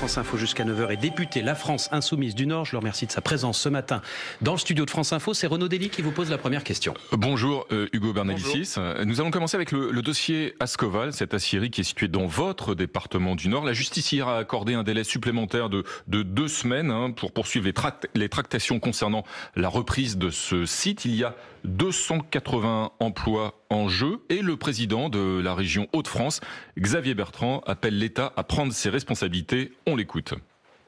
France Info jusqu'à 9h et député La France Insoumise du Nord. Je leur remercie de sa présence ce matin dans le studio de France Info. C'est Renaud Dely qui vous pose la première question. Bonjour euh, Hugo Bernalicis. Euh, nous allons commencer avec le, dossier Ascoval, cette aciérie qui est située dans votre département du Nord. La justice hier a accordé un délai supplémentaire de, deux semaines hein, pour poursuivre les, les tractations concernant la reprise de ce site. Il y a 280 emplois en jeu et le président de la région Hauts-de-France, Xavier Bertrand, appelle l'État à prendre ses responsabilités. On l'écoute.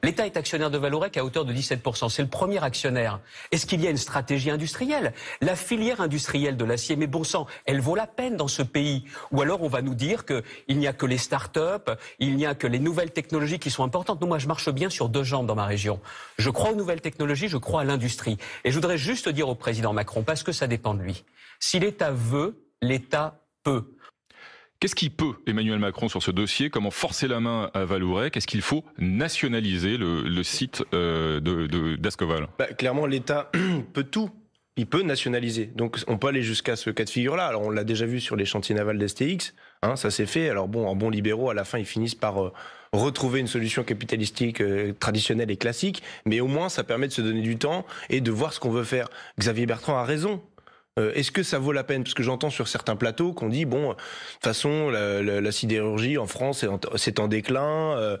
L'État est actionnaire de Valorec à hauteur de 17%. C'est le premier actionnaire. Est-ce qu'il y a une stratégie industrielle La filière industrielle de l'acier, mais bon sang, elle vaut la peine dans ce pays. Ou alors on va nous dire qu'il n'y a que les start-up, il n'y a que les nouvelles technologies qui sont importantes. moi je marche bien sur deux jambes dans ma région. Je crois aux nouvelles technologies, je crois à l'industrie. Et je voudrais juste dire au président Macron, parce que ça dépend de lui, si l'État veut, l'État peut. Qu'est-ce qu'il peut, Emmanuel Macron, sur ce dossier Comment forcer la main à Valouret quest ce qu'il faut nationaliser le, site euh, d'Ascoval bah, Clairement, l'État peut tout il peut nationaliser. Donc on peut aller jusqu'à ce cas de figure-là. Alors on l'a déjà vu sur les chantiers navals d'STX, hein, ça s'est fait. Alors bon, en bons libéraux, à la fin, ils finissent par euh, retrouver une solution capitalistique euh, traditionnelle et classique, mais au moins ça permet de se donner du temps et de voir ce qu'on veut faire. Xavier Bertrand a raison. Euh, est-ce que ça vaut la peine Parce que j'entends sur certains plateaux qu'on dit bon, euh, de toute façon, la, sidérurgie en France c'est en, déclin. Euh,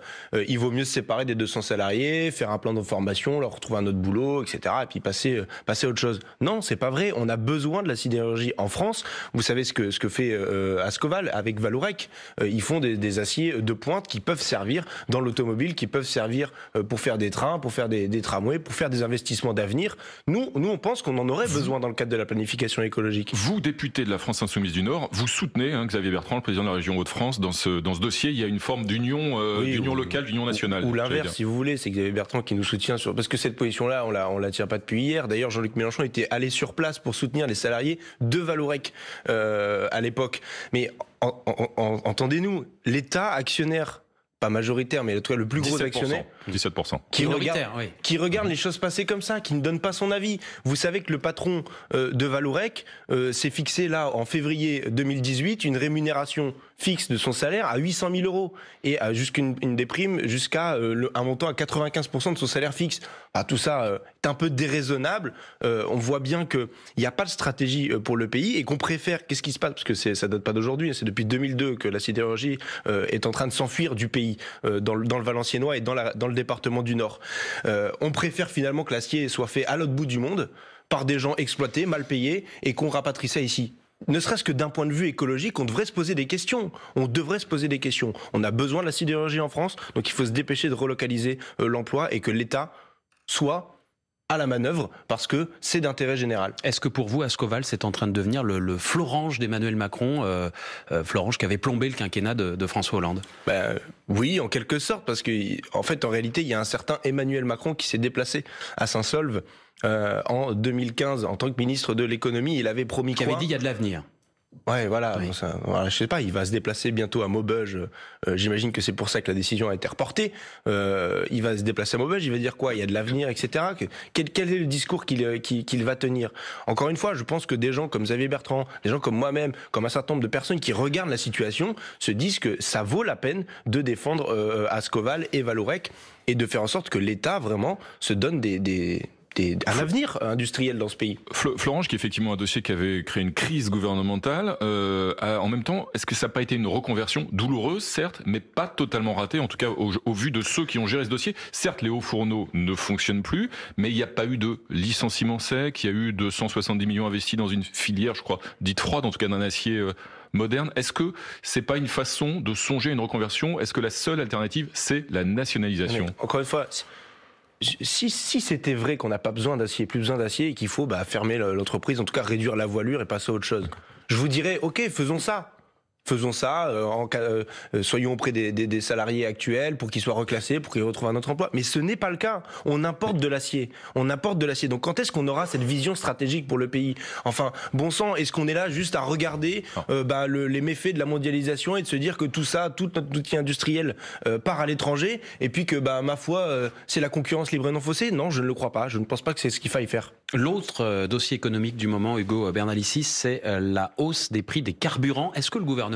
il vaut mieux se séparer des 200 salariés, faire un plan de formation, leur retrouver un autre boulot, etc. Et puis passer, passer à autre chose. Non, c'est pas vrai. On a besoin de la sidérurgie en France. Vous savez ce que ce que fait Ascoval avec Valourec. ils font des, aciers de pointe qui peuvent servir dans l'automobile, qui peuvent servir pour faire des trains, pour faire des, des tramways, pour faire des investissements d'avenir. Nous, nous, on pense qu'on en aurait besoin dans le cadre de la planification écologique. Vous, député de la France Insoumise du Nord, vous soutenez hein, Xavier Bertrand, le président de la région Hauts-de-France, dans ce, dans ce dossier. Il y a une forme d'union euh, locale, d'union nationale. Ou, l'inverse, si vous voulez. C'est Xavier Bertrand qui nous soutient. sur Parce que cette position-là, on la, on la tient pas depuis hier. D'ailleurs, Jean-Luc Mélenchon était allé sur place pour soutenir les salariés de Valorec euh, à l'époque. Mais entendez-nous, l'État actionnaire pas majoritaire, mais le plus gros actionnaire, 17%. Qui regarde, qui regarde les choses passer comme ça, qui ne donne pas son avis. Vous savez que le patron euh, de Valourec euh, s'est fixé là, en février 2018, une rémunération fixe de son salaire à 800 000 euros et à une, des primes jusqu'à euh, un montant à 95% de son salaire fixe. Bah, tout ça est un peu déraisonnable. on voit bien qu'il n'y a pas de stratégie pour le pays et qu'on préfère, qu'est-ce qui se passe Parce que ça date pas d'aujourd'hui, hein, c'est depuis 2002 que la sidérurgie est en train de s'enfuir du pays dans, le, dans Valenciennois et dans, la, dans le département du Nord. Euh, on préfère finalement que l'acier soit fait à l'autre bout du monde par des gens exploités, mal payés, et qu'on rapatrie ça ici ne serait-ce que d'un point de vue écologique, on devrait se poser des questions. On devrait se poser des questions. On a besoin de la sidérurgie en France, donc il faut se dépêcher de relocaliser euh, l'emploi et que l'État soit à la manœuvre parce que c'est d'intérêt général. Est-ce que pour vous, Ascoval, c'est en train de devenir le, Florange d'Emmanuel Macron, euh, euh, Florange qui avait plombé le quinquennat de, François Hollande ben, Oui, en quelque sorte, parce que en fait, en réalité, il y a un certain Emmanuel Macron qui s'est déplacé à Saint-Solve. Euh, en 2015, en tant que ministre de l'économie, il avait promis. Qu'il dit il y a de l'avenir. Ouais, voilà. Oui. Ça, voilà. Je sais pas, il va se déplacer bientôt à Maubeuge. Euh, euh, j'imagine que c'est pour ça que la décision a été reportée. Euh, il va se déplacer à Maubeuge. Il va dire quoi Il y a de l'avenir, etc. Quel, est le discours qu'il va tenir Encore une fois, je pense que des gens comme Xavier Bertrand, des gens comme moi-même, comme un certain nombre de personnes qui regardent la situation, se disent que ça vaut la peine de défendre Ascoval et Valourec, et de faire en sorte que l'État vraiment se donne des des, à l'avenir euh, industriel dans ce pays. Florange, qui est effectivement un dossier qui avait créé une crise gouvernementale, euh, en même temps, est-ce que ça n'a pas été une reconversion douloureuse, certes, mais pas totalement ratée, en tout cas au, vu de ceux qui ont géré ce dossier Certes, les hauts fourneaux ne fonctionnent plus, mais il n'y a pas eu de licenciement sec, il y a eu 270 millions investis dans une filière, je crois, dite froide, en tout cas d'un acier... Euh, moderne. Est-ce que c'est pas une façon de songer à une reconversion Est-ce que la seule alternative, c'est la nationalisation Encore une fois, si, c'était vrai qu'on n'a pas besoin d'acier, plus besoin d'acier, et qu'il faut bah, fermer l'entreprise, en tout cas réduire la voilure et passer à autre chose, je vous dirais, ok, faisons ça faisons ça, euh, en, euh, euh, soyons auprès des, salariés actuels pour qu'ils soient reclassés, pour qu'ils retrouvent un autre emploi. Mais ce n'est pas le cas. On importe de l'acier. On importe de l'acier. Donc quand est-ce qu'on aura cette vision stratégique pour le pays Enfin, bon sang, est-ce qu'on est là juste à regarder bah, les méfaits de la mondialisation et de se dire que tout ça, tout notre outil industriel part à l'étranger et puis que, bah, ma foi, c'est la concurrence libre et non faussée Non, je ne le crois pas. Je ne pense pas que c'est ce qu'il faille faire. L'autre dossier économique du moment, Hugo Bernalicis, c'est la hausse des prix des carburants. Est-ce que le gouvernement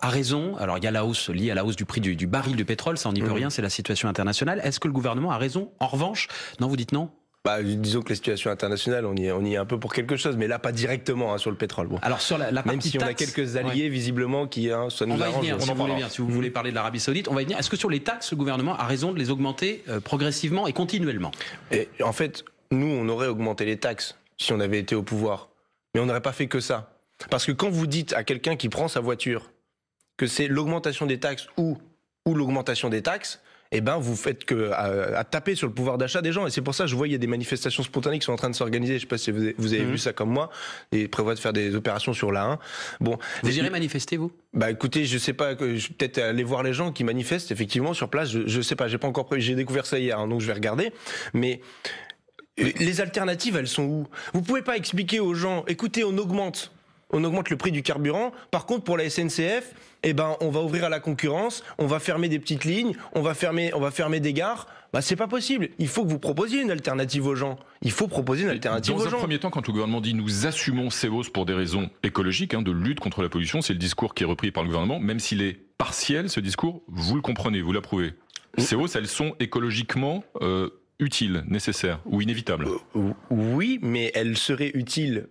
a raison Alors il y a la hausse liée à la hausse du prix du, baril du pétrole, ça on n'y peut mhm. rien, c'est la situation internationale. Est-ce que le gouvernement a raison En revanche, non, vous dites non bah, disons que la situation internationale, on y, est, on y est un peu pour quelque chose, mais là pas directement hein, sur le pétrole. Alors sur la, même si on a quelques alliés visiblement qui hein, ça nous on Va y venir, si, en vous si vous voulez mhm. parler de l'Arabie Saoudite, on va y venir. Est-ce que sur les taxes, le gouvernement a raison de les augmenter euh, progressivement et continuellement et, En fait, nous on aurait augmenté les taxes si on avait été au pouvoir, mais on n'aurait pas fait que ça. Parce que quand vous dites à quelqu'un qui prend sa voiture que c'est l'augmentation des taxes ou, ou l'augmentation des taxes, eh ben vous faites que euh, à, taper sur le pouvoir d'achat des gens. Et c'est pour ça que je vois qu'il y a des manifestations spontanées qui sont en train de s'organiser. Je ne sais pas si vous avez, mmh. vu ça comme moi et prévoit de faire des opérations sur la 1. Bon, vous irez manifester vous Bah écoutez, je sais pas, je peut-être aller voir les gens qui manifestent effectivement sur place. Je, ne sais pas, j'ai pas encore j'ai découvert ça hier, hein, donc je vais regarder. Mais euh, les alternatives, elles sont où Vous pouvez pas expliquer aux gens, écoutez, on augmente on augmente le prix du carburant. Par contre, pour la SNCF, eh ben, on va ouvrir à la concurrence, on va fermer des petites lignes, on va fermer, on va fermer des gares. Bah, c'est pas possible. Il faut que vous proposiez une alternative aux gens. Il faut proposer une alternative aux gens. Dans un premier temps, quand le gouvernement dit nous assumons ces hausses pour des raisons écologiques, hein, de lutte contre la pollution, c'est le discours qui est repris par le gouvernement, même s'il est partiel, ce discours, vous le comprenez, vous l'approuvez. Ces hausses, elles sont écologiquement euh, utiles, nécessaires ou inévitables. Euh, oui, mais elles seraient utiles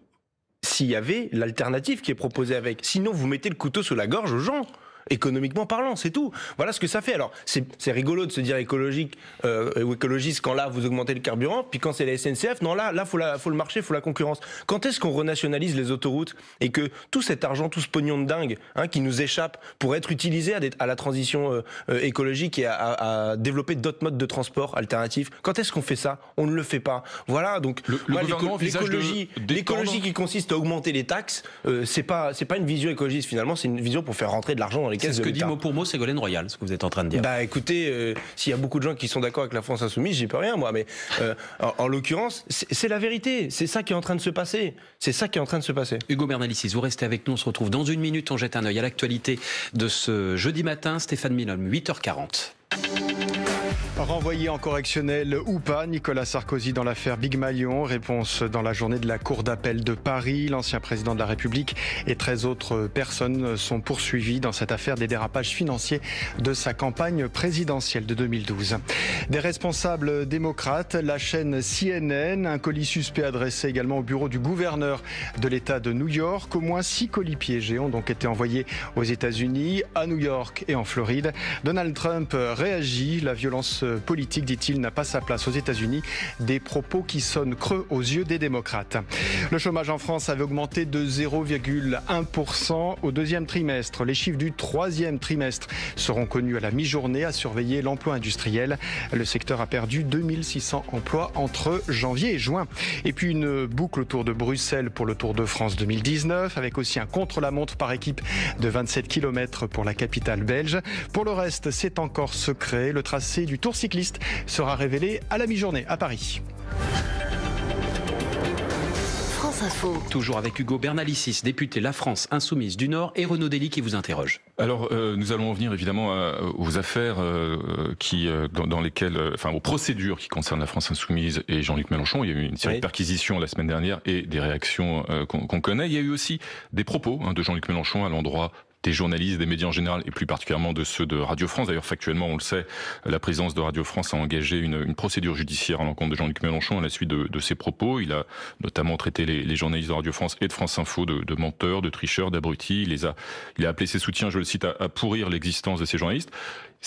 s'il y avait l'alternative qui est proposée avec. Sinon, vous mettez le couteau sous la gorge aux gens économiquement parlant, c'est tout. Voilà ce que ça fait. Alors, c'est rigolo de se dire écologique euh, ou écologiste quand là, vous augmentez le carburant, puis quand c'est la SNCF, non, là, là, faut, la, faut le marché, faut la concurrence. Quand est-ce qu'on renationalise les autoroutes et que tout cet argent, tout ce pognon de dingue hein, qui nous échappe pour être utilisé à, à la transition euh, euh, écologique et à, développer d'autres modes de transport alternatifs, quand est-ce qu'on fait ça On ne le fait pas. Voilà, donc l'écologie qui consiste à augmenter les taxes, c'est pas, pas une vision écologiste finalement, c'est une vision pour faire rentrer de l'argent dans les quest ce que dit mot pour mot Ségolène Royal, ce que vous êtes en train de dire. Bah écoutez, euh, s'il y a beaucoup de gens qui sont d'accord avec la France insoumise, j'y peux rien moi, mais euh, en, l'occurrence, c'est la vérité, c'est ça qui est en train de se passer, c'est ça qui est en train de se passer. Hugo Bernalicis, vous restez avec nous, on se retrouve dans une minute, on jette un œil à l'actualité de ce jeudi matin, Stéphane Milhomme, 8h40. Renvoyé en correctionnel ou pas, Nicolas Sarkozy dans l'affaire Big Maillon. Réponse dans la journée de la Cour d'appel de Paris. L'ancien président de la République et 13 autres personnes sont poursuivies dans cette affaire des dérapages financiers de sa campagne présidentielle de 2012. Des responsables démocrates, la chaîne CNN, un colis suspect adressé également au bureau du gouverneur de l'État de New York. Au moins six colis piégés ont donc été envoyés aux États-Unis, à New York et en Floride. Donald Trump réagit. La violence politique, dit-il, n'a pas sa place aux États-Unis. Des propos qui sonnent creux aux yeux des démocrates. Le chômage en France avait augmenté de 0,1% au deuxième trimestre. Les chiffres du troisième trimestre seront connus à la mi-journée à surveiller l'emploi industriel. Le secteur a perdu 2600 emplois entre janvier et juin. Et puis une boucle autour de Bruxelles pour le Tour de France 2019, avec aussi un contre-la-montre par équipe de 27 km pour la capitale belge. Pour le reste, c'est encore secret. Le tracé du Tour cycliste sera révélé à la mi-journée à Paris. France Info. Toujours avec Hugo Bernalicis, député La France Insoumise du Nord, et Renaud Dely qui vous interroge. Alors, euh, nous allons en venir évidemment euh, aux affaires euh, qui, dans, lesquelles, enfin, aux procédures qui concernent La France Insoumise et Jean-Luc Mélenchon. Il y a eu une série de perquisitions la semaine dernière et des réactions qu'on connaît. Il y a eu aussi des propos hein, de Jean-Luc Mélenchon à l'endroit des journalistes, des médias en général, et plus particulièrement de ceux de Radio France. D'ailleurs, factuellement, on le sait, la présence de Radio France a engagé une, procédure judiciaire à l'encontre de Jean-Luc Mélenchon à la suite de, ses propos. Il a notamment traité les, journalistes de Radio France et de France Info de, menteurs, de tricheurs, d'abrutis. Il les a, il a appelé ses soutiens, je le cite, à pourrir l'existence de ces journalistes.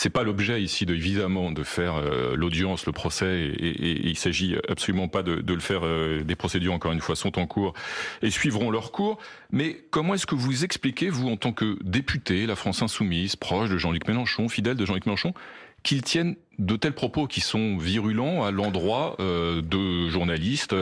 C'est pas l'objet ici, de, évidemment, de faire euh, l'audience, le procès, et, et, il s'agit absolument pas de, le faire. Euh, des procédures, encore une fois, sont en cours et suivront leur cours. Mais comment est-ce que vous expliquez, vous, en tant que député, la France insoumise, proche de Jean-Luc Mélenchon, fidèle de Jean-Luc Mélenchon, qu'ils tiennent de tels propos qui sont virulents à l'endroit euh, de journalistes.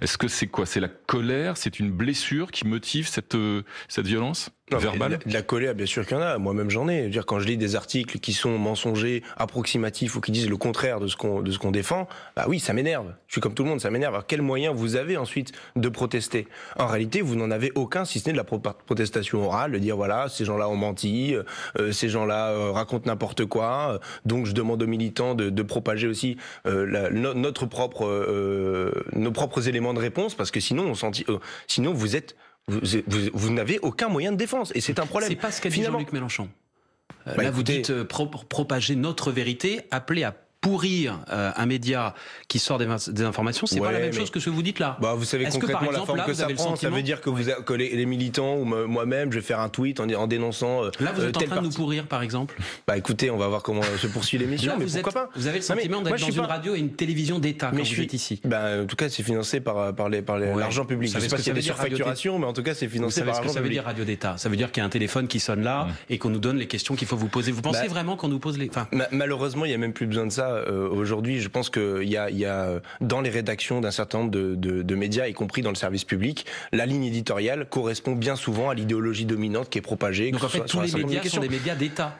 Est-ce que c'est quoi C'est la colère C'est une blessure qui motive cette, euh, cette violence verbale la, la, colère, bien sûr qu'il y en a. Moi-même, j'en ai. dire, quand je lis des articles qui sont mensongers, approximatifs ou qui disent le contraire de ce qu'on de défend, bah oui, ça m'énerve. Je suis comme tout le monde, ça m'énerve. Alors, quels moyens vous avez ensuite de protester En réalité, vous n'en avez aucun, si ce n'est de la protestation orale, de dire voilà, ces gens-là ont menti, euh, ces gens-là racontent n'importe quoi, donc je demande aux militants de, propager aussi euh, notre propre, euh, nos propres éléments de réponse, parce que sinon, on euh, sinon vous êtes, vous, vous, n'avez aucun moyen de défense, et c'est un problème. C'est pas ce qu'a dit Jean-Luc Mélenchon. Bah, là, vous dites propager notre vérité, appeler à pourrir euh, un média qui sort des, informations, c'est pas la même chose que ce que vous dites là. Bah, vous savez concrètement la forme que ça prend. Ça veut dire que, vous les, militants ou moi-même, je vais faire un tweet en, en dénonçant. Euh, là, vous êtes euh, en train de nous pourrir, par exemple. Bah, écoutez, on va voir comment se poursuit l'émission. mais pourquoi pas Vous avez le sentiment d'être dans une radio et une télévision d'État quand je ici. Bah, en tout cas, c'est financé par par l'argent public. Je sais pas s'il y a des surfacturations, mais en tout cas, c'est financé par l'argent public. Ça veut dire radio d'État. Ça veut dire qu'il y a un téléphone qui sonne là et qu'on nous donne les questions qu'il faut vous poser. Vous pensez bah, vraiment qu'on nous pose les Malheureusement, il y a même plus besoin de ça euh, aujourd'hui, je pense qu'il y a, euh, dans les rédactions d'un certain nombre de, de, médias, y compris dans le service public, la ligne éditoriale correspond bien souvent à l'idéologie dominante qui est propagée. Donc en fait, tous les médias sont des médias d'État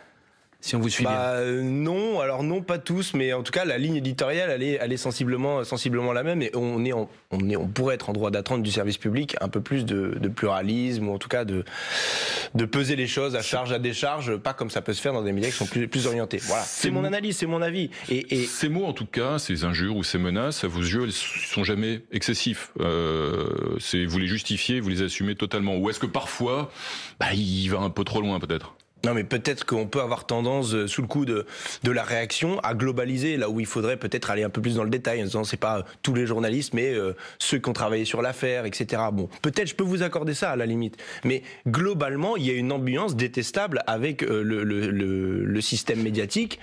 si on vous suit bah, euh, Non, alors non, pas tous, mais en tout cas, la ligne éditoriale, elle est, sensiblement, sensiblement la même. Et on, est on, est, on pourrait être en droit d'attendre du service public un peu plus de, pluralisme, ou en tout cas de, de peser les choses à charge, à décharge, pas comme ça peut se faire dans des médias qui sont plus, plus orientés. Voilà, c'est mon analyse, c'est mon avis. Et, et, Ces mots, en tout cas, ces injures ou ces menaces, à vos yeux, elles sont jamais excessifs. Euh, vous les justifiez, vous les assumez totalement. Ou est-ce que parfois, bah, il va un peu trop loin peut-être non, mais peut-être qu'on peut avoir tendance, euh, sous le coup de, la réaction, à globaliser là où il faudrait peut-être aller un peu plus dans le détail en disant c'est pas euh, tous les journalistes, mais euh, ceux qui ont travaillé sur l'affaire, etc. Bon, peut-être je peux vous accorder ça à la limite, mais globalement, il y a une ambiance détestable avec le, système médiatique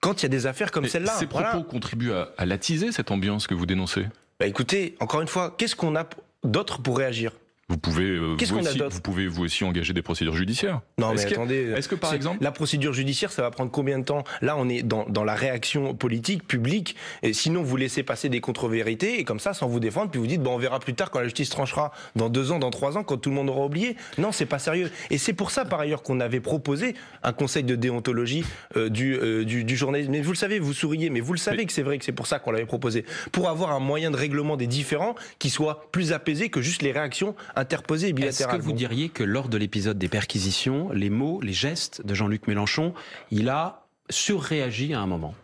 quand il y a des affaires comme celle-là. Ces propos contribuent à, à l'attiser, cette ambiance que vous dénoncez bah écoutez, encore une fois, qu'est-ce qu'on a d'autre pour réagir vous pouvez, euh, vous, aussi, pouvez vous aussi engager des procédures judiciaires. Non, mais attendez. Euh, est-ce que par exemple. La procédure judiciaire, ça va prendre combien de temps Là, on est dans, dans, la réaction politique, publique. Et sinon, vous laissez passer des contre-vérités et comme ça, sans vous défendre, puis vous dites, bon, on verra plus tard quand la justice tranchera dans deux ans, dans trois ans, quand tout le monde aura oublié. Non, c'est pas sérieux. Et c'est pour ça, par ailleurs, qu'on avait proposé un conseil de déontologie euh, du, du, journalisme. Mais vous le savez, vous souriez, mais vous le savez que c'est vrai que c'est pour ça qu'on l'avait proposé. Pour avoir un moyen de règlement des différends qui soit plus apaisé que juste les réactions Interposé Est-ce que vous diriez que lors de l'épisode des perquisitions, les mots, les gestes de Jean-Luc Mélenchon, il a surréagi à un moment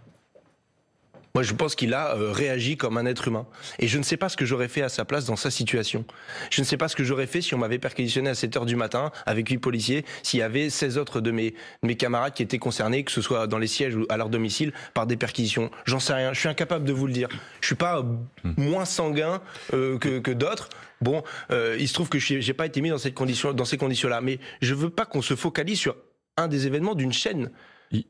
moi, je pense qu'il a euh, réagi comme un être humain. Et je ne sais pas ce que j'aurais fait à sa place dans sa situation. Je ne sais pas ce que j'aurais fait si on m'avait perquisitionné à 7 heures du matin avec huit policiers, s'il y avait 16 autres de mes, mes camarades qui étaient concernés, que ce soit dans les sièges ou à leur domicile, par des perquisitions. J'en sais rien. Je suis incapable de vous le dire. Je suis pas hmm. moins sanguin euh, que, d'autres. Bon, euh, il se trouve que je n'ai pas été mis dans, cette condition, dans ces conditions-là. Mais je veux pas qu'on se focalise sur un des événements d'une chaîne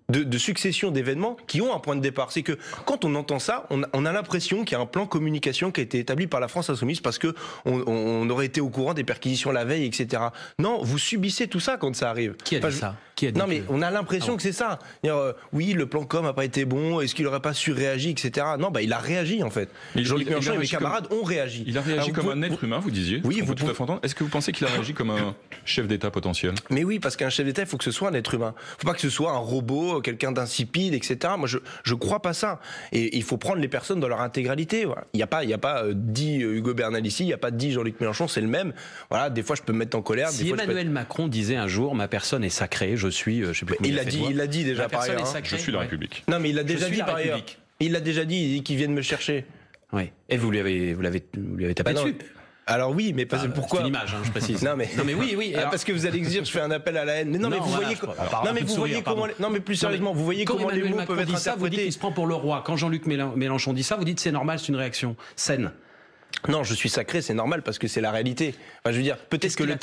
de, succession d'événements qui ont un point de départ. C'est que quand on entend ça, on, a l'impression qu'il y a un plan communication qui a été établi par la France Insoumise parce que on, aurait été au courant des perquisitions la veille, etc. Non, vous subissez tout ça quand ça arrive. Qui a ça Qui a dit Non, mais on a l'impression ah que c'est ça. Euh, oui, le plan com n'a pas été bon. Est-ce qu'il n'aurait pas su réagir, etc. Non, bah il a réagi en fait. Les luc et mes camarades ont réagi. Il a réagi comme un être humain, vous disiez. Oui, vous pouvez... tout à Est-ce que vous pensez qu'il a réagi comme un chef d'État potentiel Mais oui, parce qu'un chef d'État, il faut que ce soit un être humain. Il ne Faut pas que ce soit un robot quelqu'un d'insipide, etc. Moi, je ne crois pas ça. Et il faut prendre les personnes dans leur intégralité. Il n'y a pas, il a pas euh, dit euh, Hugo Bernal ici, il n'y a pas dit Jean-Luc Mélenchon, c'est le même. Voilà, des fois, je peux me mettre en colère. Si Emmanuel Macron disait un jour, ma personne est sacrée, je suis, euh, je sais plus. Il a dit, il a dit déjà ma par ailleurs. Hein. je suis la République. Non, mais il l'a déjà dit par ailleurs. Il l'a déjà dit, il dit vient viennent me chercher. Oui. Et vous lui avez, vous l'avez, vous tapé bah dessus. Alors oui, mais pourquoi C'est une image, hein, je précise. non, mais... non mais oui, oui. Ah, parce que vous allez dire, je fais un appel à la haine. Mais non, mais vous voyez, non mais vous voyez comment, non mais plus sérieusement, vous voyez comment Emmanuel les mots Macron peuvent être dit Ça, vous dites, qu'il se prend pour le roi. Quand Jean-Luc Mélenchon dit ça, vous dites c'est normal, c'est une réaction saine. Non, je suis sacré, c'est normal parce que c'est la réalité. je veux dire, peut-être que, le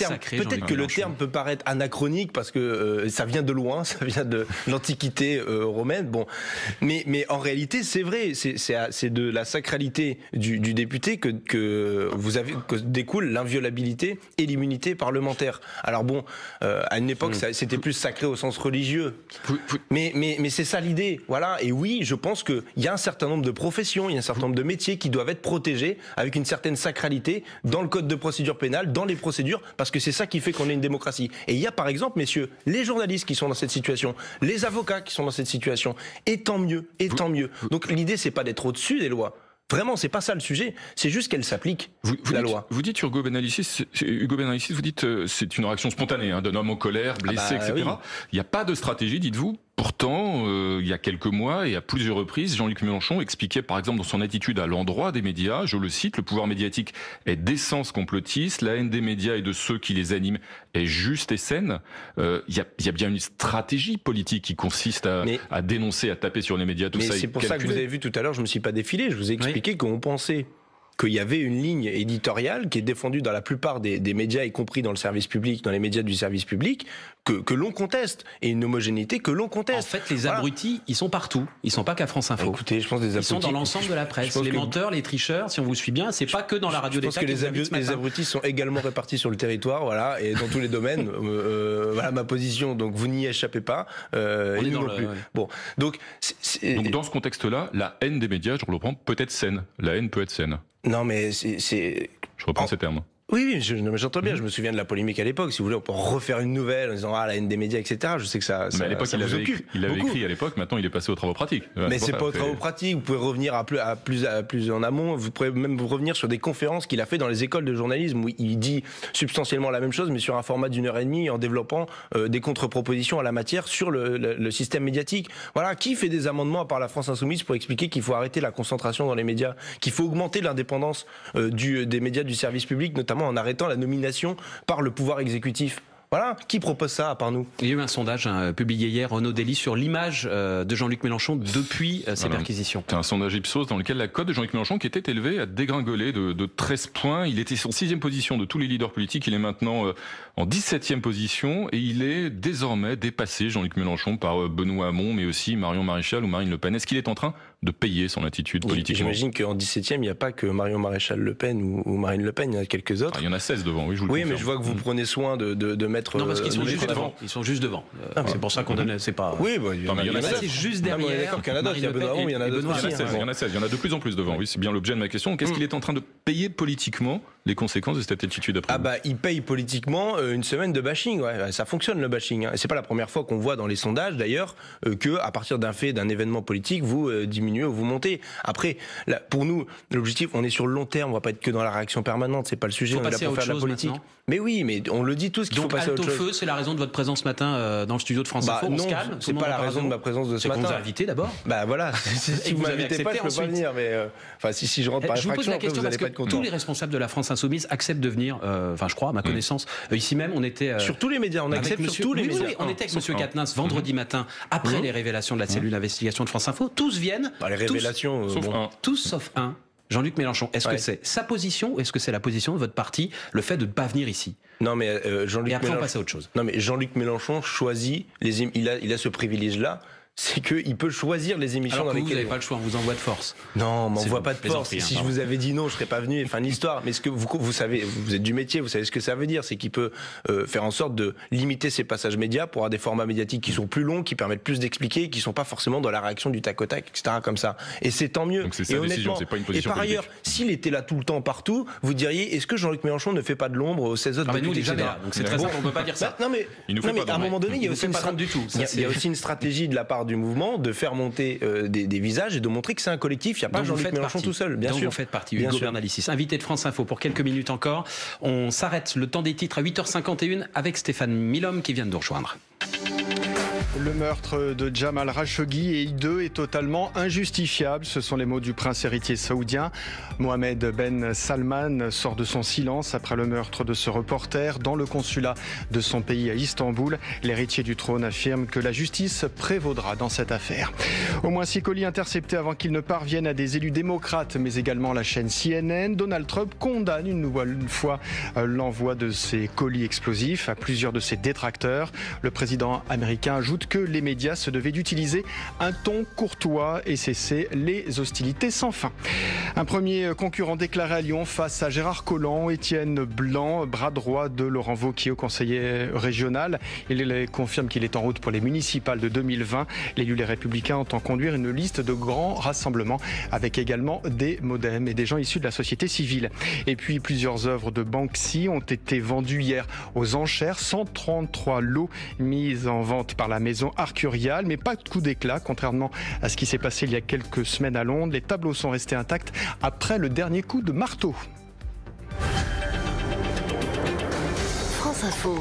terme, peut paraître anachronique parce que euh, ça vient de loin, ça vient de l'antiquité euh, romaine. Bon, mais mais en réalité, c'est vrai, c'est de la sacralité du, député que, vous avez que découle l'inviolabilité et l'immunité parlementaire. Alors bon, euh, à une époque, hmm. c'était plus sacré au sens religieux. Mais mais mais c'est ça l'idée, voilà. Et oui, je pense qu'il y a un certain nombre de professions, il y a un certain hmm. nombre de métiers qui doivent être protégés avec une certaine sacralité dans le code de procédure pénale, dans les procédures, parce que c'est ça qui fait qu'on est une démocratie. Et il y a par exemple, messieurs, les journalistes qui sont dans cette situation, les avocats qui sont dans cette situation, et tant mieux, et tant mieux. Donc l'idée, c'est pas d'être au-dessus des lois. Vraiment, c'est pas ça le sujet. C'est juste qu'elle s'applique, la loi. Vous dites Hugo Benalicis, Hugo vous dites euh, c'est une réaction spontanée hein, d'un homme en colère, ah blessé, bah etc. Il n'y a pas de stratégie, dites-vous, Pourtant, euh, il y a quelques mois et à plusieurs reprises, Jean-Luc Mélenchon expliquait par exemple dans son attitude à l'endroit des médias, je le cite, le pouvoir médiatique est d'essence complotiste, la haine des médias et de ceux qui les animent est juste et saine. Euh, il, y a, bien une stratégie politique qui consiste à, dénoncer, à taper sur les médias, tout mais C'est pour ça que vous avez vu tout à l'heure, je ne me suis pas défilé, je vous ai expliqué comment qu'on pensait qu'il y avait une ligne éditoriale qui est défendue dans la plupart des, médias, y compris dans le service public, dans les médias du service public, que, l'on conteste, et une homogénéité que l'on conteste. En fait, les abrutis, ils sont partout. Ils sont pas qu'à France Info. Écoutez, je pense des abrutis. Ils sont dans l'ensemble de la presse. Les menteurs, les tricheurs, si on vous suit bien, c'est pas que dans la radio. Je pense que, les, les, abrutis sont également répartis sur le territoire, voilà, et dans tous les domaines. Euh, euh, voilà ma position. Donc vous n'y échappez pas. Euh, et nous non plus. Bon, donc. Donc dans ce contexte-là, la haine des médias, je reprends, peut être saine. La haine peut être saine. Non, mais c'est. Je reprends ces termes. Oui, oui j'entends bien. Mhm. Je me souviens de la polémique à l'époque. Si vous voulez, on peut refaire une nouvelle en disant ah la haine des médias, etc. Je sais que ça. mais à l'époque, il, avait, écrit, il l'avait écrit à l'époque. Maintenant, il est passé aux travaux pratiques. Mais c'est pas aux travaux pratiques. Vous pouvez revenir à plus, plus, en amont. Vous pouvez même revenir sur des conférences qu'il a fait dans les écoles de journalisme où il dit substantiellement la même chose, mais sur un format d'une heure et demie, en développant euh, des contre-propositions à la matière sur le, système médiatique. Voilà, qui fait des amendements à part la France insoumise pour expliquer qu'il faut arrêter la concentration dans les médias, qu'il faut augmenter l'indépendance euh, des médias du service public, notamment en arrêtant la nomination par le pouvoir exécutif. Voilà, qui propose ça à part nous Il y a eu un sondage hein, publié hier, Renaud Dely, sur l'image euh, de Jean-Luc Mélenchon depuis euh, ses perquisitions. C'est un sondage Ipsos dans lequel la cote de Jean-Luc Mélenchon, qui était élevée, a dégringolé de, de 13 points. Il était en sixième position de tous les leaders politiques. Il est maintenant euh, en 17e position et il est désormais dépassé, Jean-Luc Mélenchon, par Benoît Hamon, mais aussi Marion Maréchal ou Marine Le Pen. Est-ce qu'il est en train de payer son attitude politique J'imagine qu'en 17e, il n'y a pas que Marion Maréchal Le Pen ou, Marine Le Pen, il y en a quelques autres. il y en a 16 devant, oui, je vous le Oui, mais je vois que vous prenez soin de, mettre. Non, parce qu'ils sont, juste devant. Ils sont juste devant. c'est pour ça qu'on donne. C'est pas. Oui, il y en a, 16. juste derrière. il y en a a Il y en a 16, il y en a de plus en plus devant. Oui, c'est bien l'objet de ma question. Qu'est-ce qu'il est en train de payer politiquement les conséquences de cette attitude Ah bah il paye politiquement euh, une semaine de bashing, ça fonctionne le bashing. Hein. c'est pas la première fois qu'on voit dans les sondages d'ailleurs euh, que à partir d'un fait, d'un événement politique, vous euh, diminuez ou vous montez. Après, pour nous, l'objectif, on est sur le long terme, on va pas être que dans la réaction permanente, c'est pas le sujet, on est là faire la politique. Mais oui, mais on le dit tous qu'il faut passer à autre feu, c'est la raison de votre présence ce matin euh, dans le studio de France bah, Non, c'est pas la raison de ma présence de ce matin. vous a invité d'abord. Bah voilà. si, vous, m'invitez pas, je peux pas venir. Mais euh, enfin, si, si, je rentre eh, par je infraction, vous pose la question vous parce que Tous les responsables de la France Insoumise acceptent de venir. Euh, enfin, je crois, à ma mm. connaissance, ici même, on était sur tous les médias. On accepte sur tous les médias. On ah. était avec Monsieur ah. Katnins vendredi mm. matin après mm. les révélations de la cellule d'investigation de France Info. Tous viennent. Bah, les révélations. Tous sauf un Jean-Luc Mélenchon. Est-ce que c'est sa position ou est-ce que c'est la position de votre parti, le fait de ne pas venir ici Non, mais euh, Jean-Luc Mélenchon. Et après, on autre chose. Non, mais Jean-Luc Mélenchon choisit, les... il, a, il a ce privilège-là c'est qu'il peut choisir les émissions Alors dans que lesquelles. Vous n'avez pas le choix, on vous envoie de force. Non, on m'envoie pas de force. si hein. je vous avais dit non, je serais pas venu. de l'histoire. Mais ce que vous, vous savez, vous êtes du métier, vous savez ce que ça veut dire. C'est qu'il peut euh, faire en sorte de limiter ses passages médias pour avoir des formats médiatiques qui sont plus longs, qui permettent plus d'expliquer, qui ne sont pas forcément dans la réaction du tac au tac, etc. comme ça. Et c'est tant mieux. Donc c'est sa pas une position. Et par ailleurs, s'il était là tout le temps, partout, vous diriez, est-ce que Jean-Luc Mélenchon ne fait pas de l'ombre aux 16 autres Donc c'est très simple, on peut pas dire bah, ça. non, mais, à un moment donné, il y a aussi une stratégie de la part du mouvement de faire monter euh, des, visages et de montrer que c'est un collectif. Il n'y a pas de luc Mélenchon tout seul, bien sûr. Vous faites partie, Hugo invité de France Info pour quelques minutes encore. On s'arrête le temps des titres à 8h51 avec Stéphane Milhomme qui vient de nous rejoindre. Le meurtre de Jamal Khashoggi et I2 est totalement injustifiable. Ce sont les mots du prince héritier saoudien. Mohamed Ben Salman sort de son silence après le meurtre de ce reporter dans le consulat de son pays à Istanbul. L'héritier du trône affirme que la justice prévaudra dans cette affaire. Au moins six colis interceptés avant qu'ils ne parviennent à des élus démocrates, mais également la chaîne CNN. Donald Trump condamne une nouvelle fois euh, l'envoi de ces colis explosifs à plusieurs de ses détracteurs. Le président américain ajoute que les médias se devaient d'utiliser un ton courtois et cesser les hostilités sans fin. Un premier concurrent déclaré à Lyon face à Gérard Collant, Étienne Blanc, bras droit de Laurent Vauquier, conseiller régional. Il confirme qu'il est en route pour les municipales de 2020. L'élu Les Républicains entend conduire une liste de grands rassemblements avec également des modems et des gens issus de la société civile. Et puis plusieurs œuvres de Banksy ont été vendues hier aux enchères. 133 lots mis en vente par la maison arcuriale, mais pas de coup d'éclat, contrairement à ce qui s'est passé il y a quelques semaines à Londres. Les tableaux sont restés intacts après le dernier coup de marteau.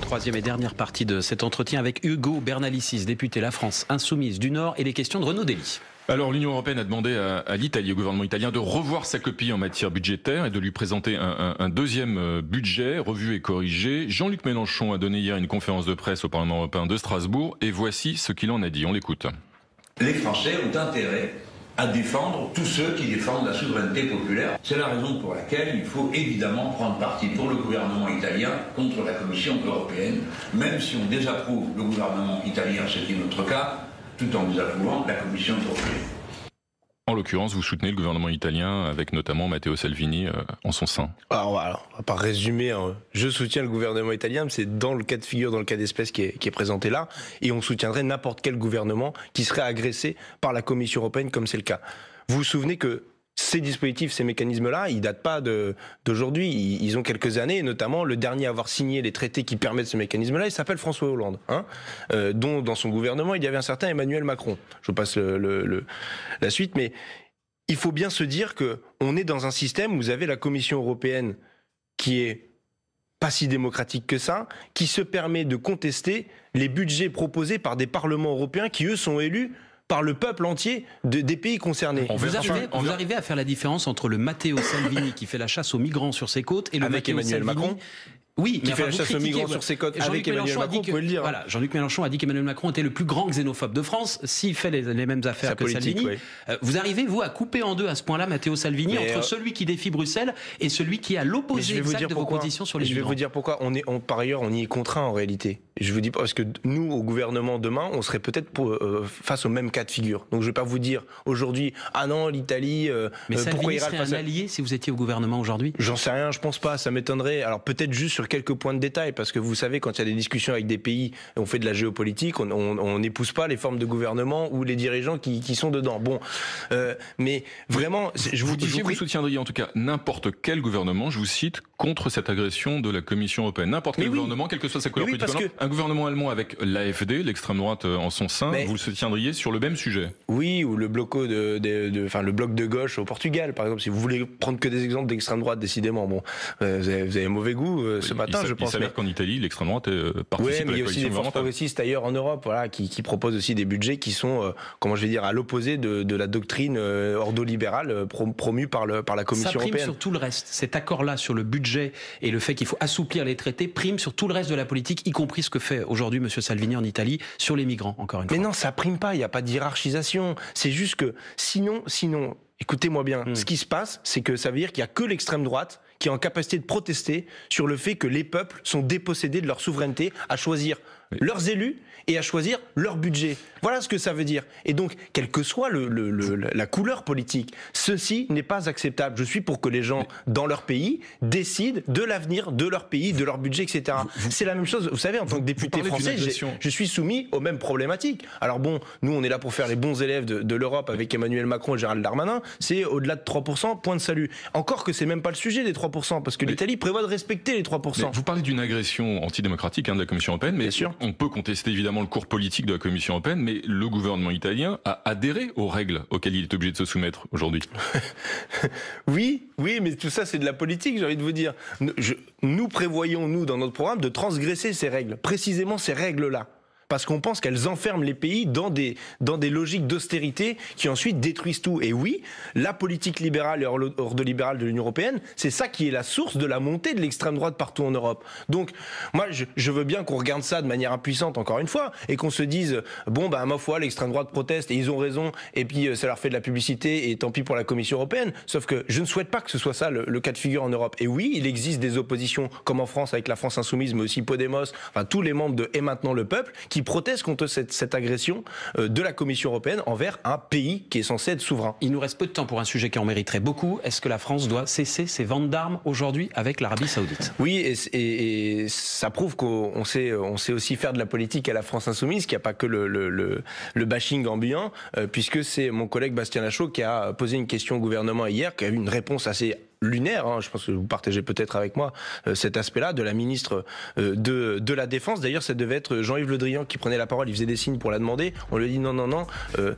Troisième et dernière partie de cet entretien avec Hugo Bernalicis, député La France Insoumise du Nord, et les questions de Renaud Dely. Alors l'Union européenne a demandé à, l'Italie l'Italie, au gouvernement italien, de revoir sa copie en matière budgétaire et de lui présenter un, un deuxième euh, budget revu et corrigé. Jean-Luc Mélenchon a donné hier une conférence de presse au Parlement européen de Strasbourg et voici ce qu'il en a dit. On l'écoute. Les Français ont intérêt à défendre tous ceux qui défendent la souveraineté populaire. C'est la raison pour laquelle il faut évidemment prendre parti pour le gouvernement italien contre la Commission européenne, même si on désapprouve le gouvernement italien, ce qui est notre cas, tout en vous approuvant la Commission européenne. En l'occurrence, vous soutenez le gouvernement italien avec notamment Matteo Salvini euh, en son sein. Ah, alors, par résumé, résumer. Hein. Je soutiens le gouvernement italien, mais c'est dans le cas de figure, dans le cas d'espèce qui est, qui est, présenté là, et on soutiendrait n'importe quel gouvernement qui serait agressé par la Commission européenne, comme c'est le cas. Vous vous souvenez que ces dispositifs, ces mécanismes-là, ils datent pas d'aujourd'hui. Ils, ont quelques années, et notamment le dernier à avoir signé les traités qui permettent ce mécanisme-là, il s'appelle François Hollande, hein. euh, dont dans son gouvernement il y avait un certain Emmanuel Macron. Je passe la suite, mais il faut bien se dire que on est dans un système où vous avez la Commission européenne qui est pas si démocratique que ça, qui se permet de contester les budgets proposés par des parlements européens qui, eux, sont élus par le peuple entier des pays concernés. vous, arrivez, vous arrivez, à faire la différence entre le Matteo Salvini qui fait la chasse aux migrants sur ses côtes et le Avec Emmanuel Macron oui, qui fait la chasse aux migrants sur ses côtes avec Emmanuel Macron, dire. Voilà, Jean-Luc Mélenchon a dit qu'Emmanuel Macron était le plus grand xénophobe de France, s'il fait les, mêmes affaires que Salvini. Euh, vous arrivez, vous, à couper en deux à ce point-là Matteo Salvini entre euh, celui qui défie Bruxelles et celui qui a l'opposé exact de vos positions sur les migrants Je vais vous dire pourquoi. On est, par ailleurs, on y est contraint en réalité. Je vous dis pas parce que nous, au gouvernement demain, on serait peut-être euh, face au même cas de figure. Donc je vais pas vous dire aujourd'hui ah non l'Italie. Euh, mais ça euh, pourquoi un allié si vous étiez au gouvernement aujourd'hui J'en sais rien, je pense pas. Ça m'étonnerait. Alors peut-être juste sur quelques points de détail parce que vous savez quand il y a des discussions avec des pays, on fait de la géopolitique, on n'épouse pas les formes de gouvernement ou les dirigeants qui, sont dedans. Bon, mais vraiment, je vous, dis, vous, en tout cas n'importe quel gouvernement. Je vous cite contre cette agression de la Commission européenne. N'importe quel gouvernement, quelle que soit sa couleur politique, gouvernement allemand avec l'AFD, l'extrême droite euh, en son sein, vous se soutiendriez sur le même sujet Oui, ou le, bloco de, le bloc de gauche au Portugal, par exemple. Si vous voulez prendre que des exemples d'extrême droite, décidément, bon, euh, vous, avez, mauvais goût euh, ce matin, je pense. Il s'avère qu'en Italie, l'extrême droite est participe Oui, mais il y a aussi des forces progressistes ailleurs en Europe voilà, qui, proposent aussi des budgets qui sont, comment je vais dire, à l'opposé de, la doctrine ordo-libérale promue par, le, par la Commission Ça prime sur tout le reste. Cet accord-là sur le budget et le fait qu'il faut assouplir les traités prime sur tout le reste de la politique, y compris ce que fait aujourd'hui M. Salvini en Italie sur les migrants, encore une fois. Mais non, ça prime pas, il n'y a pas de hiérarchisation. C'est juste que sinon, sinon, écoutez-moi bien, hmm. ce qui se passe, c'est que ça veut dire qu'il n'y a que l'extrême droite qui est en capacité de protester sur le fait que les peuples sont dépossédés de leur souveraineté à choisir leurs élus et à choisir leur budget. Voilà ce que ça veut dire. Et donc, quelle que soit le, le, la couleur politique, ceci n'est pas acceptable. Je suis pour que les gens dans leur pays décident de l'avenir de leur pays, de leur budget, etc. C'est la même chose. Vous savez, en tant que député français, je suis soumis aux mêmes problématiques. Alors bon, nous, on est là pour faire les bons élèves de, de l'Europe avec Emmanuel Macron et Gérald Darmanin. C'est au-delà de 3%, point de salut. Encore que c'est même pas le sujet des 3%, parce que l'Italie prévoit de respecter les 3%. vous parlez d'une agression antidémocratique hein, de la Commission européenne, mais Bien sûr on peut contester évidemment le cours politique de la Commission européenne, mais le gouvernement italien a adhéré aux règles auxquelles il est obligé de se soumettre aujourd'hui. oui, oui, mais tout ça c'est de la politique, j'ai envie de vous dire. Nous prévoyons, nous, dans notre programme, de transgresser ces règles, précisément ces règles-là parce qu'on pense qu'elles enferment les pays dans des, dans des logiques d'austérité qui ensuite détruisent tout. Et oui, la politique libérale et hors de libérale de l'Union européenne, c'est ça qui est la source de la montée de l'extrême droite partout en Europe. Donc, moi, je, je veux bien qu'on regarde ça de manière impuissante, encore une fois, et qu'on se dise, bon, bah, ma foi, l'extrême droite proteste et ils ont raison, et puis euh, ça leur fait de la publicité, et tant pis pour la Commission européenne. Sauf que je ne souhaite pas que ce soit ça le, cas de figure en Europe. Et oui, il existe des oppositions, comme en France avec la France insoumise, mais aussi Podemos, enfin tous les membres de Et maintenant le peuple, qui qui protestent contre cette, agression euh, de la Commission européenne envers un pays qui est censé être souverain. Il nous reste peu de temps pour un sujet qui en mériterait beaucoup. Est-ce que la France doit cesser ses ventes d'armes aujourd'hui avec l'Arabie saoudite Oui, et, ça prouve qu'on sait, aussi faire de la politique à la France insoumise, qu'il n'y a pas que le, bashing ambiant, euh, puisque c'est mon collègue Bastien Lachaud qui a posé une question au gouvernement hier, qui a eu une réponse assez lunaire, hein. je pense que vous partagez peut-être avec moi euh, cet aspect-là, de la ministre euh, de, la Défense. D'ailleurs, ça devait être Jean-Yves Le Drian qui prenait la parole, il faisait des signes pour la demander. On lui dit non, non, non. Euh,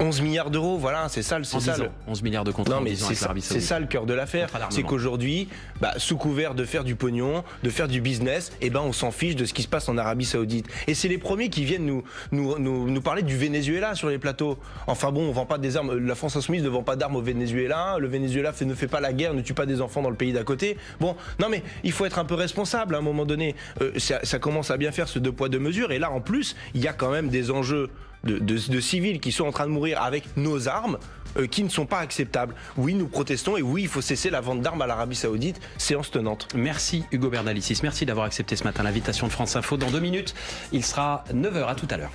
11 milliards d'euros, voilà, c'est ça, c'est ça. 11 milliards de contrats. Non, mais c'est ça, ça, le cœur de l'affaire. C'est qu'aujourd'hui, bah, sous couvert de faire du pognon, de faire du business, et eh ben on s'en fiche de ce qui se passe en Arabie Saoudite. Et c'est les premiers qui viennent nous, nous, nous, parler du Venezuela sur les plateaux. Enfin bon, on vend pas des armes. La France insoumise ne vend pas d'armes au Venezuela. Le Venezuela ne fait pas la guerre, ne tue pas des enfants dans le pays d'à côté. Bon, non mais il faut être un peu responsable à un moment donné. Euh, ça, ça commence à bien faire ce deux poids deux mesures. Et là, en plus, il y a quand même des enjeux de, civils qui sont en train de mourir avec nos armes euh, qui ne sont pas acceptables. Oui, nous protestons et oui, il faut cesser la vente d'armes à l'Arabie Saoudite. Séance tenante. Merci Hugo Bernalicis. Merci d'avoir accepté ce matin l'invitation de France Info. Dans deux minutes, il sera 9h. À tout à l'heure.